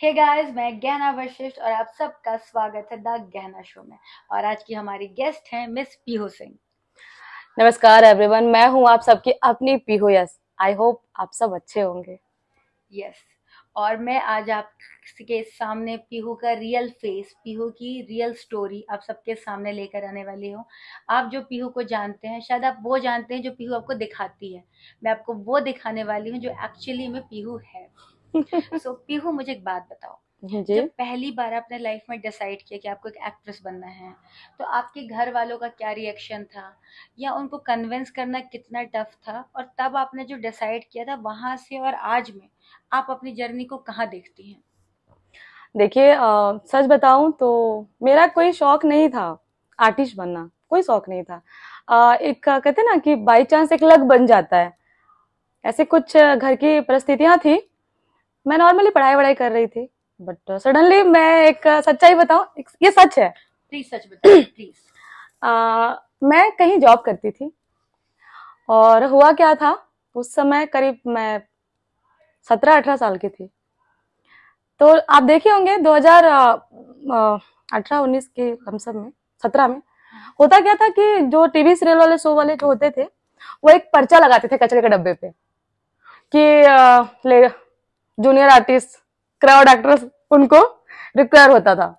Hey guys मैं गहना वशिष्ठ और आप सबका स्वागत है द गहना शो में और आज की हमारी गेस्ट हैं मिस पीहू सिंह नमस्कार एवरीवन मैं हूं आप सबकी अपनी पीहू यस आई होप आप सब अच्छे होंगे यस yes. और मैं आज आपके सामने पीहू का रियल फेस पीहू की रियल स्टोरी आप सबके सामने लेकर आने वाली हूँ आप जो पीहू को जानते हैं शायद आप वो जानते हैं जो पीहू आपको दिखाती है मैं आपको वो दिखाने वाली हूँ जो एक्चुअली में पीहू है सो so, पीहू मुझे एक बात बताओ जब पहली बार आपने लाइफ में डिसाइड किया कि आपको एक एक्ट्रेस बनना है तो आपके घर वालों का क्या रिएक्शन था या उनको कन्विंस करना कितना टफ था और तब आपने जो डिसाइड किया था वहां से और आज में आप अपनी जर्नी को कहाँ देखती हैं देखिए सच बताऊं तो मेरा कोई शौक नहीं था आर्टिस्ट बनना कोई शौक नहीं था आ, एक कहते ना कि बाई चांस एक लग बन जाता है ऐसे कुछ घर की परिस्थितियां थी मैं नॉर्मली पढ़ाई वढ़ाई कर रही थी बट सडनली uh, मैं एक uh, सच्चाई बताऊ ये सच है प्लीज सच बताओ मैं कहीं जॉब करती थी और हुआ क्या था उस समय करीब मैं सत्रह अठारह साल की थी तो आप देखे होंगे 2018 19 के लमसम में सत्रह में होता क्या था कि जो टीवी सीरियल वाले शो वाले जो होते थे वो एक पर्चा लगाते थे कचरे के डब्बे पे कि ले जूनियर आर्टिस्ट क्राउड एक्टर्स उनको रिक्वायर होता था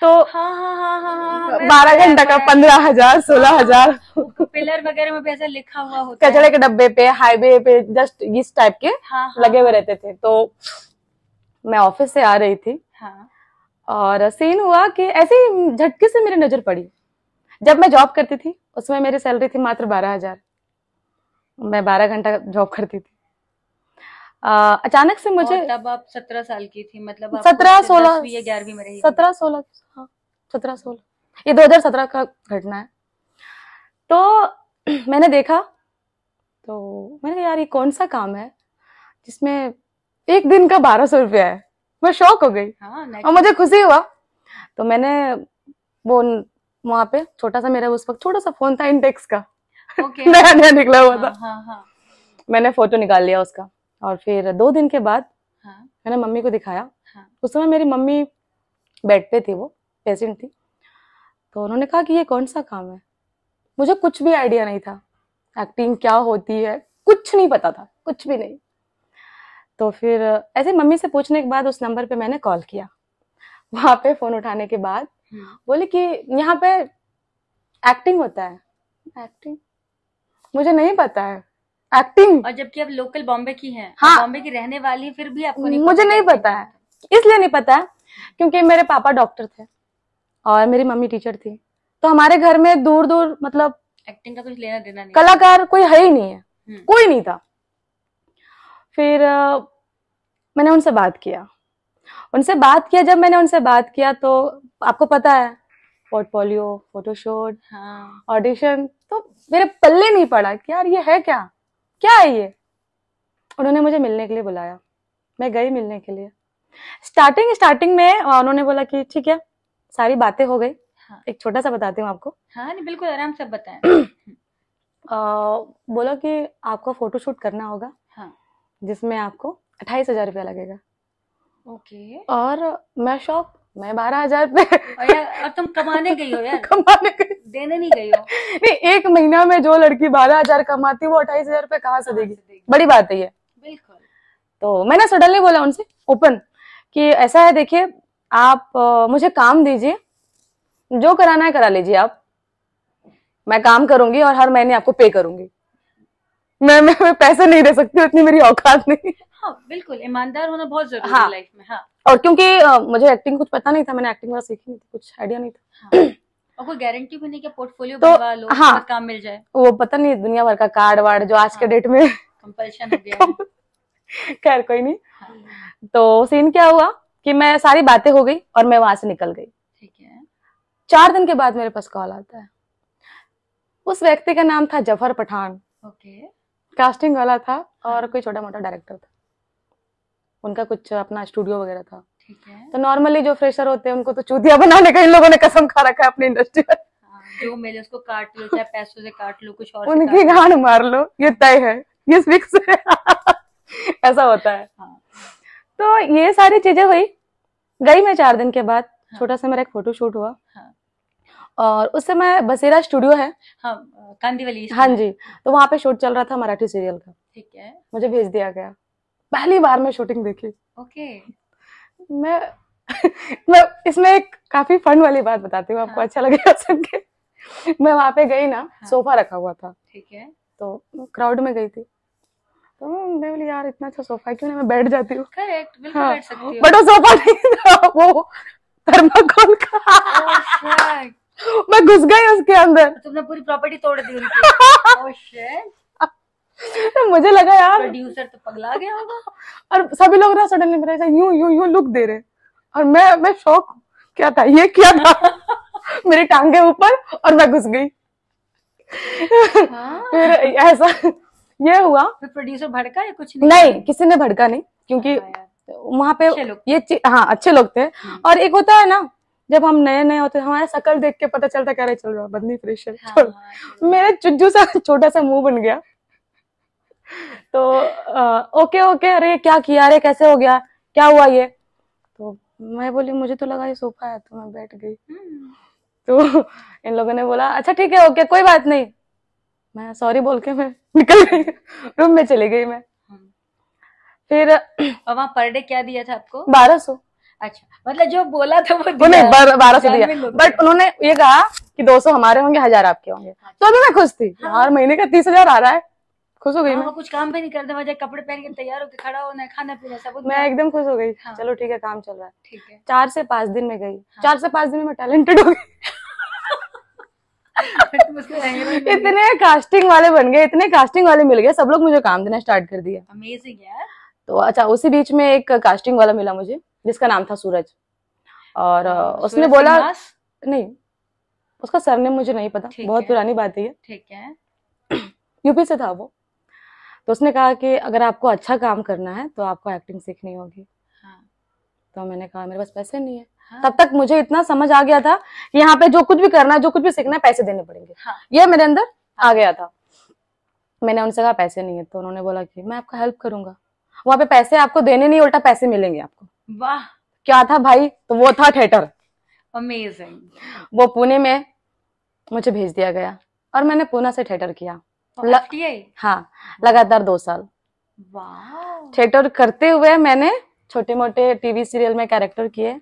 तो हाँ, हाँ, हाँ, बारह घंटा का पंद्रह हजार सोलह हजार पिलर वगैरह में भी ऐसा लिखा हुआ होता कचड़े के डब्बे पे हाईवे पे जस्ट इस टाइप के हाँ, लगे हुए रहते थे तो मैं ऑफिस से आ रही थी हाँ, और सीन हुआ कि ऐसे ही झटके से मेरी नजर पड़ी जब मैं जॉब करती थी उसमें मेरी सैलरी थी मात्र बारह हजार मैं बारह घंटा जॉब करती थी आ, अचानक से मुझे तब आप सत्रह साल की थी मतलब सत्रह सोलह ग्यारहवीं में रही सत्रह सोलह हाँ, सत्रह सोलह ये सत्रह का घटना है तो मैंने देखा तो मैंने यार ये कौन सा काम है जिसमें एक दिन का बारह सौ रुपया है मैं शौक हो गई हाँ, और मुझे खुशी हुआ तो मैंने वो वहां पे छोटा सा मेरा उस वक्त छोटा सा फोन था इंटेक्स का okay. नया नया निकला हुआ हाँ, था हाँ, हाँ, हाँ. मैंने फोटो निकाल लिया उसका और फिर दो दिन के बाद हाँ। मैंने मम्मी को दिखाया हाँ। उस समय मेरी मम्मी बेड पे थी वो पेशेंट थी तो उन्होंने कहा कि ये कौन सा काम है मुझे कुछ भी आइडिया नहीं था एक्टिंग क्या होती है कुछ नहीं पता था कुछ भी नहीं तो फिर ऐसे मम्मी से पूछने के बाद उस नंबर पे मैंने कॉल किया वहाँ पे फ़ोन उठाने के बाद हाँ। बोले कि यहाँ पे एक्टिंग होता है एक्टिंग मुझे नहीं पता है एक्टिंग और जबकि आप लोकल बॉम्बे की हैं हाँ बॉम्बे की रहने वाली फिर भी आपको नहीं मुझे नहीं पता है इसलिए नहीं पता है क्योंकि मेरे पापा डॉक्टर थे और मेरी मम्मी टीचर थी तो हमारे घर में दूर दूर मतलब एक्टिंग का कुछ लेना देना नहीं कलाकार कोई है ही नहीं है हम्म। कोई नहीं था फिर मैंने उनसे बात किया उनसे बात किया जब मैंने उनसे बात किया तो आपको पता है पोर्टफोलियो फोटोशूट ऑडिशन हाँ। तो मेरे पल्ले नहीं पड़ा कि यार ये है क्या क्या है ये उन्होंने मुझे मिलने के लिए बुलाया मैं गई मिलने के लिए स्टार्टिंग स्टार्टिंग में उन्होंने बोला कि ठीक है सारी बातें हो गई हाँ। एक छोटा सा बताती हूँ आपको हाँ नहीं बिल्कुल आराम से बताएं बोला कि आपको फोटो शूट करना होगा हाँ। जिसमें आपको अट्ठाईस हजार रुपया लगेगा ओके और मैं शॉप मैं बारह हजार रुपये अब तुम कमाने गई हो यार कमाने गई देने नहीं गई हो नहीं एक महीना में जो लड़की बारह हजार कमाती है वो अट्ठाईस हजार रूपए कहाँ से देगी बड़ी बात है ये बिल्कुल तो मैंने सडनली बोला उनसे ओपन कि ऐसा है देखिए आप मुझे काम दीजिए जो कराना है करा लीजिए आप मैं काम करूंगी और हर महीने आपको पे करूंगी मैं मैं, मैं पैसे नहीं दे सकती इतनी मेरी औकात नहीं हाँ बिल्कुल ईमानदार होना बहुत जरूरी हाँ, है लाइफ में हाँ और क्योंकि आ, मुझे एक्टिंग कुछ पता नहीं था मैंने एक्टिंग सीखी नहीं थी कुछ आइडिया नहीं था हाँ. और कोई गारंटी भी नहीं क्या पोर्टफोलियो तो, लो हाँ, काम मिल जाए वो पता नहीं दुनिया भर का कार्ड वार्ड जो आज हाँ, के डेट में कंपल्शन खैर कोई नहीं हाँ। तो सीन क्या हुआ कि मैं सारी बातें हो गई और मैं वहां से निकल गई ठीक है चार दिन के बाद मेरे पास कॉल आता है उस व्यक्ति का नाम था जफर पठान ओके कास्टिंग वाला था और हाँ। कोई छोटा मोटा डायरेक्टर था उनका कुछ अपना स्टूडियो वगैरह था तो नॉर्मली जो फ्रेशर होते हैं उनको तो चूतिया बनाने का इन लोगों ने कसम खा रखा है अपनी इंडस्ट्री में हाँ, जो मेरे उसको काट लो चाहे पैसों से काट लो कुछ और उनकी गांड मार लो ये तय है ये फिक्स है ऐसा होता है हाँ। तो ये सारी चीजें हुई गई मैं चार दिन के बाद हाँ। छोटा सा मेरा एक फोटो शूट हुआ हाँ। और उस समय बसेरा स्टूडियो है हाँ, हाँ जी तो वहाँ पे शूट चल रहा था मराठी सीरियल का ठीक है मुझे भेज दिया गया पहली बार मैं शूटिंग देखी ओके मैं मैं इसमें एक काफी फंड वाली बात बताती हूँ आपको हाँ. अच्छा लगेगा सुन के मैं वहां पे गई ना हाँ. सोफा रखा हुआ था ठीक है तो क्राउड में गई थी तो मैं बोली यार इतना अच्छा सोफा क्यों नहीं मैं बैठ जाती हूँ करेक्ट बिल्कुल हाँ. बैठ सकती हूँ बट वो सोफा नहीं था वो थर्माकोल का oh, मैं घुस गई उसके अंदर तो तुमने पूरी प्रॉपर्टी तोड़ दी उनकी oh, मुझे लगा यार प्रोड्यूसर तो पगला गया होगा और सभी लोग ना सडनली मेरा यूं यूं यूं लुक दे रहे और मैं मैं शौक क्या था ये क्या था मेरी टांगे ऊपर और मैं घुस गई हाँ। फिर ऐसा ये हुआ फिर प्रोड्यूसर भड़का या कुछ नहीं, नहीं किसी ने भड़का नहीं क्योंकि हाँ वहां पे ये हाँ अच्छे लोग थे हाँ। और एक होता है ना जब हम नए नए होते हमारे सकल देख के पता चलता क्या चल रहा बदनी प्रेशर हाँ, मेरे चुज्जू सा छोटा सा मुंह बन गया तो ओके ओके अरे क्या किया अरे कैसे हो गया क्या हुआ ये तो मैं बोली मुझे तो लगा ये सोफा है तो मैं बैठ गई हम्म। तो इन लोगों ने बोला अच्छा ठीक है ओके कोई बात नहीं मैं सॉरी बोल के मैं निकल गई रूम में चली गई मैं हम्म। फिर वहां पर डे क्या दिया था आपको बारह सौ अच्छा मतलब जो बोला था वो नहीं बार, बारह सौ दिया बट उन्होंने ये कहा कि दो सौ हमारे होंगे हजार आपके होंगे अच्छा। तो अभी मैं खुश थी हर हाँ। महीने का तीस हजार आ रहा है खुश हो गई हाँ, मैं कुछ काम भी नहीं करते वजह कपड़े पहन के तैयार होकर खड़ा होना खाना पीना सब मैं एकदम खुश हो गई हाँ। चलो ठीक है काम चल रहा है ठीक है चार से पांच दिन में गई हाँ। चार से पांच दिन में टैलेंटेड हो गई तो इतने कास्टिंग वाले बन गए इतने कास्टिंग वाले मिल गए सब लोग मुझे काम देना स्टार्ट कर दिया अमेजिंग यार तो अच्छा उसी बीच में एक कास्टिंग वाला मिला मुझे जिसका नाम था सूरज और उसने बोला नहीं उसका सर ने मुझे नहीं पता बहुत पुरानी बात है ठीक है यूपी से था वो तो उसने कहा कि अगर आपको अच्छा काम करना है तो आपको एक्टिंग सीखनी होगी हाँ। तो मैंने कहा मेरे पास पैसे नहीं है हाँ। तब तक मुझे इतना समझ आ गया था यहाँ पे जो कुछ भी करना है जो कुछ भी सीखना है पैसे देने पड़ेंगे हाँ। ये मेरे अंदर हाँ। आ गया था मैंने उनसे कहा पैसे नहीं है तो उन्होंने बोला कि मैं आपका हेल्प करूंगा वहां पे पैसे आपको देने नहीं उल्टा पैसे मिलेंगे आपको वाह क्या था भाई तो वो था थिएटर अमेजिंग वो पुणे में मुझे भेज दिया गया और मैंने पुणे से थिएटर किया तो हाँ लगातार दो साल थिएटर करते हुए मैंने छोटे मोटे टीवी सीरियल में कैरेक्टर किए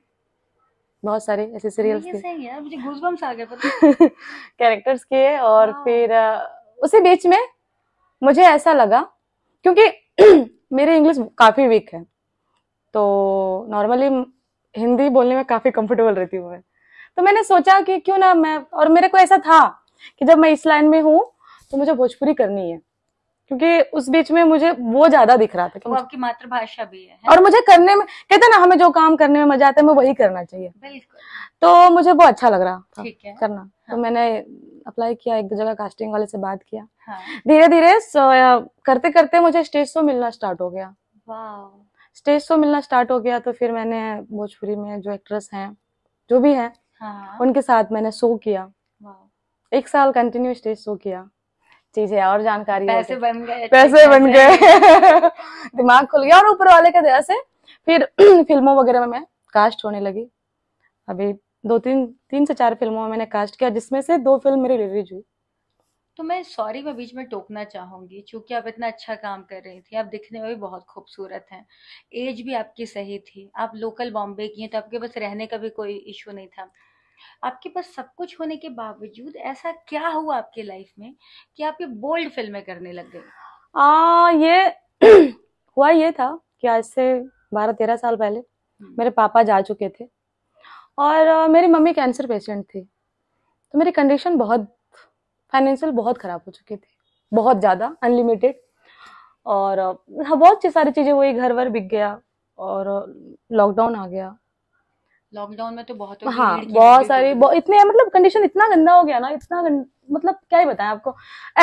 बहुत सारे ऐसे सीरियल्स के कैरेक्टर्स किए और फिर उसी बीच में मुझे ऐसा लगा क्योंकि मेरी इंग्लिश काफ़ी वीक है तो नॉर्मली हिंदी बोलने में काफ़ी कंफर्टेबल रहती हूँ मैं तो मैंने सोचा कि क्यों ना मैं और मेरे को ऐसा था कि जब मैं इस लाइन में हूँ तो मुझे भोजपुरी करनी है क्योंकि उस बीच में मुझे वो ज्यादा दिख रहा था वो आपकी मातृभाषा भी है, है और मुझे करने में कहते ना हमें जो काम करने में मजा आता है मैं वही करना चाहिए बिल्कुल तो मुझे वो अच्छा लग रहा था ठीक है करना तो हाँ। तो मैंने अप्लाई किया एक जगह कास्टिंग वाले से बात किया हाँ। धीरे धीरे करते करते मुझे स्टेज शो मिलना स्टार्ट हो गया स्टेज शो मिलना स्टार्ट हो गया तो फिर मैंने भोजपुरी में जो एक्ट्रेस है जो भी है हाँ। उनके साथ मैंने शो किया एक साल कंटिन्यू स्टेज शो किया चीजें और जानकारी पैसे बन गए पैसे बन गए दिमाग खुल गया और ऊपर वाले की दया से फिर फिल्मों वगैरह में मैं कास्ट होने लगी अभी दो तीन तीन से चार फिल्मों में मैंने कास्ट किया जिसमें से दो फिल्म मेरी रिलीज हुई तो मैं सॉरी मैं बीच में टोकना चाहूंगी क्योंकि आप इतना अच्छा काम कर रही थी आप दिखने में भी बहुत खूबसूरत हैं एज भी आपकी सही थी आप लोकल बॉम्बे की हैं तो आपके पास रहने का भी कोई इशू नहीं था आपके पास सब कुछ होने के बावजूद ऐसा क्या हुआ आपके लाइफ में कि आप ये बोल्ड फिल्में करने लग गए आ, ये हुआ ये था कि आज से बारह तेरह साल पहले हम्म। मेरे पापा जा चुके थे और मेरी मम्मी कैंसर पेशेंट थी तो मेरी कंडीशन बहुत फाइनेंशियल बहुत ख़राब हो चुकी थी बहुत ज़्यादा अनलिमिटेड और बहुत सी सारी चीज़ें वही घर वर बिक गया और लॉकडाउन आ गया लॉकडाउन में तो बहुत हाँ बहुत सारी बहुत इतने मतलब कंडीशन इतना गंदा हो गया ना इतना मतलब क्या ही बताएं आपको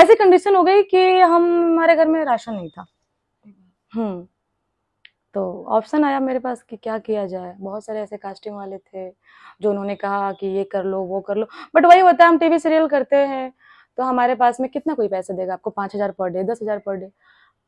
ऐसी कंडीशन हो गई कि हम हमारे घर में राशन नहीं था हम्म तो ऑप्शन आया मेरे पास कि क्या किया जाए बहुत सारे ऐसे कास्टिंग वाले थे जो उन्होंने कहा कि ये कर लो वो कर लो बट वही होता है हम टीवी सीरियल करते हैं तो हमारे पास में कितना कोई पैसा देगा आपको पाँच हज़ार पर डे दस हज़ार पर डे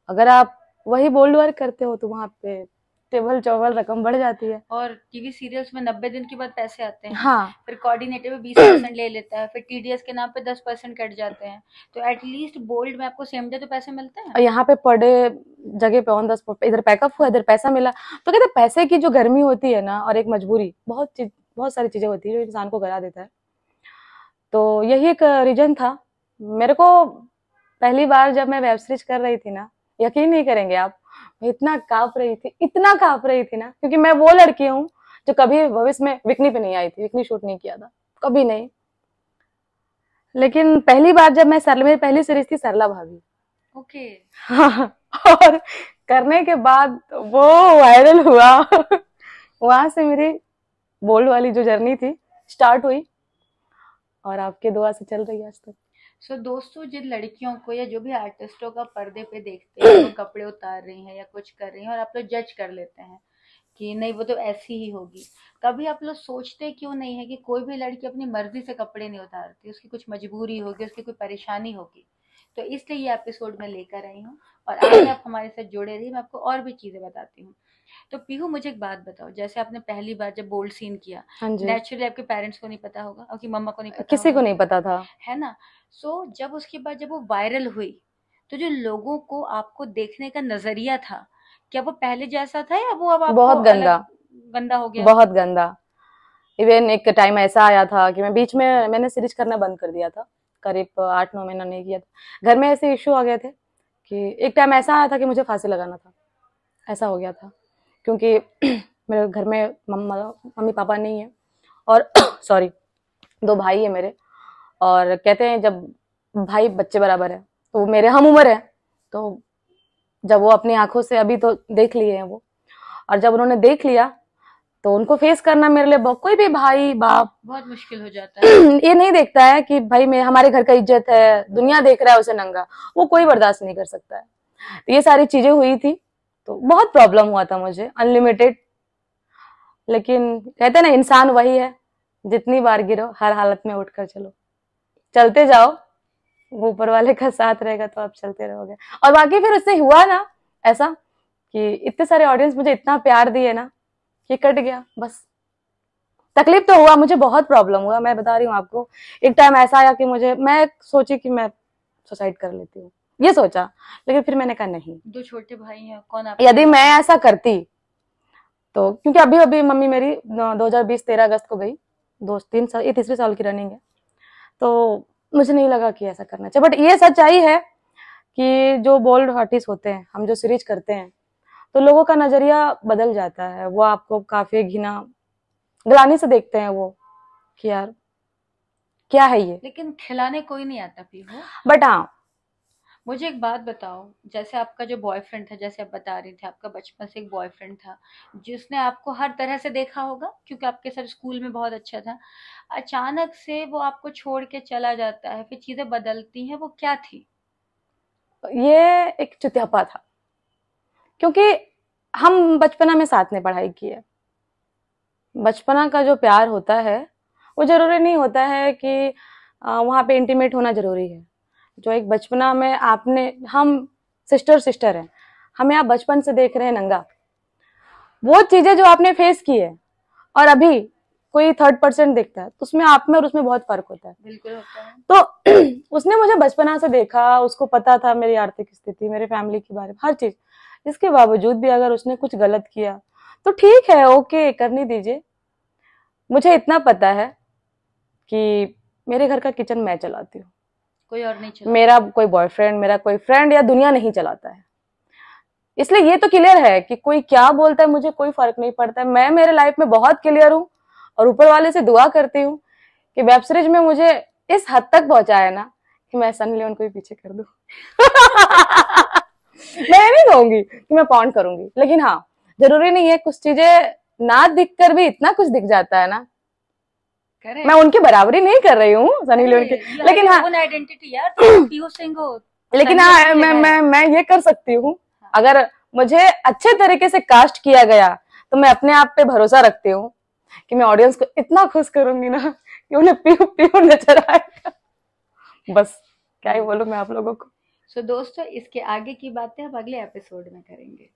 अगर आप वही बोल्ड वर्क करते हो तो वहाँ पे टेबल चौबल रकम बढ़ जाती है और टीवी सीरियल्स में नब्बे दिन के बाद पैसे आते हैं हाँ फिर कोऑर्डिनेटर में बीस परसेंट ले लेता है फिर टीडीएस के नाम पे दस परसेंट कट जाते हैं तो एटलीस्ट बोल्ड में आपको सेम डे तो पैसे मिलते हैं यहाँ पे पड़े जगह पे ऑन दस इधर पैकअप हुआ इधर पैसा मिला तो कहते पैसे की जो गर्मी होती है ना और एक मजबूरी बहुत चीज बहुत सारी चीजें होती है जो इंसान को गला देता है तो यही एक रीजन था मेरे को पहली बार जब मैं वेब सीरीज कर रही थी ना यकीन नहीं करेंगे आप मैं इतना काँप रही थी इतना काँप रही थी ना क्योंकि मैं वो लड़की हूँ जो कभी भविष्य में विकनी पे नहीं आई थी विकनी शूट नहीं किया था कभी नहीं लेकिन पहली बार जब मैं सरल मेरी पहली सीरीज थी सरला भाभी ओके okay. हाँ, और करने के बाद वो वायरल हुआ वहां से मेरी बोल्ड वाली जो जर्नी थी स्टार्ट हुई और आपके दुआ से चल रही है आज तक सो so, दोस्तों जिन लड़कियों को या जो भी आर्टिस्टों का पर्दे पे देखते हैं वो कपड़े उतार रही हैं या कुछ कर रही हैं और आप लोग जज कर लेते हैं कि नहीं वो तो ऐसी ही होगी कभी आप लोग सोचते क्यों नहीं है कि कोई भी लड़की अपनी मर्जी से कपड़े नहीं उतारती उसकी कुछ मजबूरी होगी उसकी कोई परेशानी होगी तो इसलिए ये एपिसोड मैं लेकर आई हूँ और आज हम्म। आप हमारे साथ जुड़े रहिए मैं आपको और भी चीज़ें बताती हूँ तो पीहू मुझे एक बात बताओ जैसे आपने पहली बार जब बोल्ड सीन किया नेचुरली हाँ आपके पेरेंट्स को नहीं पता होगा आपकी मम्मा को नहीं पता किसी को नहीं पता था है ना सो so, जब उसके बाद जब वो वायरल हुई तो जो लोगों को आपको देखने का नजरिया था क्या वो पहले जैसा था या वो अब बहुत गंदा गंदा हो गया बहुत गंदा इवन एक टाइम ऐसा आया था कि मैं बीच में मैंने सीरीज करना बंद कर दिया था करीब आठ नौ महीना नहीं किया था घर में ऐसे इशू आ गए थे कि एक टाइम ऐसा आया था कि मुझे फांसी लगाना था ऐसा हो गया था क्योंकि मेरे घर में मम्मा मम्मी पापा नहीं है और सॉरी दो भाई है मेरे और कहते हैं जब भाई बच्चे बराबर है तो मेरे हम उम्र है तो जब वो अपनी आंखों से अभी तो देख लिए हैं वो और जब उन्होंने देख लिया तो उनको फेस करना मेरे लिए कोई भी भाई बाप हाँ, बहुत मुश्किल हो जाता है ये नहीं देखता है कि भाई मैं हमारे घर का इज्जत है दुनिया देख रहा है उसे नंगा वो कोई बर्दाश्त नहीं कर सकता है तो ये सारी चीजें हुई थी तो बहुत प्रॉब्लम हुआ था मुझे अनलिमिटेड लेकिन कहते ना इंसान वही है जितनी बार गिरो हर हालत में उठ कर चलो चलते जाओ ऊपर वाले का साथ रहेगा तो आप चलते रहोगे और बाकी फिर उससे हुआ ना ऐसा कि इतने सारे ऑडियंस मुझे इतना प्यार दिए ना ये कट गया बस तकलीफ तो हुआ मुझे बहुत प्रॉब्लम हुआ मैं बता रही हूँ आपको एक टाइम ऐसा आया कि मुझे मैं सोची कि मैं सुसाइड कर लेती हूँ ये सोचा लेकिन फिर मैंने कहा नहीं दो छोटे भाई हैं कौन आप यदि मैं ऐसा करती तो क्योंकि अभी अभी मम्मी मेरी 2020 13 अगस्त को गई दो तीन साल ये तीसरे साल की रनिंग है तो मुझे नहीं लगा कि ऐसा करना चाहिए बट ये सच्चाई है कि जो बोल्ड आर्टिस्ट होते हैं हम जो सीरीज करते हैं तो लोगों का नजरिया बदल जाता है वो आपको काफी घिना गलानी से देखते हैं वो कि यार क्या है ये लेकिन खिलाने कोई नहीं आता पी बट हाँ मुझे एक बात बताओ जैसे आपका जो बॉयफ्रेंड था जैसे आप बता रही थे आपका बचपन से एक बॉयफ्रेंड था जिसने आपको हर तरह से देखा होगा क्योंकि आपके सर स्कूल में बहुत अच्छा था अचानक से वो आपको छोड़ के चला जाता है फिर चीज़ें बदलती हैं वो क्या थी ये एक चुत्यापा था क्योंकि हम बचपना में साथ में पढ़ाई की है बचपना का जो प्यार होता है वो ज़रूरी नहीं होता है कि वहाँ पे इंटीमेट होना ज़रूरी है जो एक बचपना में आपने हम सिस्टर सिस्टर हैं हमें आप बचपन से देख रहे हैं नंगा वो चीज़ें जो आपने फेस की है और अभी कोई थर्ड पर्सन देखता है तो उसमें आप में और उसमें बहुत फर्क होता है बिल्कुल होता है तो उसने मुझे बचपना से देखा उसको पता था मेरी आर्थिक स्थिति मेरे फैमिली के बारे में हर चीज़ इसके बावजूद भी अगर उसने कुछ गलत किया तो ठीक है ओके करने दीजिए मुझे इतना पता है कि मेरे घर का किचन मैं चलाती हूँ कोई और नहीं चलाता मेरा कोई बॉयफ्रेंड मेरा कोई फ्रेंड या दुनिया नहीं चलाता है इसलिए ये तो क्लियर है कि कोई क्या बोलता है मुझे कोई फर्क नहीं पड़ता है मैं मेरे लाइफ में बहुत क्लियर हूँ और ऊपर वाले से दुआ करती हूँ कि वेब सीरीज में मुझे इस हद तक पहुंचाया ना कि मैं सन लियोन को भी पीछे कर दू मैं नहीं कहूंगी कि मैं पॉन्ड करूंगी लेकिन हाँ जरूरी नहीं है कुछ चीजें ना दिख कर भी इतना कुछ दिख जाता है ना मैं उनकी बराबरी नहीं कर रही हूँ सनी लियोन की लेकिन हाँ लेकिन हाँ मैं मैं मैं ये कर सकती हूँ हाँ। अगर मुझे अच्छे तरीके से कास्ट किया गया तो मैं अपने आप पे भरोसा रखती हूँ कि मैं ऑडियंस को इतना खुश करूंगी ना कि उन्हें पीओ पीओ नजर आएगा बस क्या ही बोलू मैं आप लोगों को सो so, दोस्तों इसके आगे की बातें हम अगले एपिसोड में करेंगे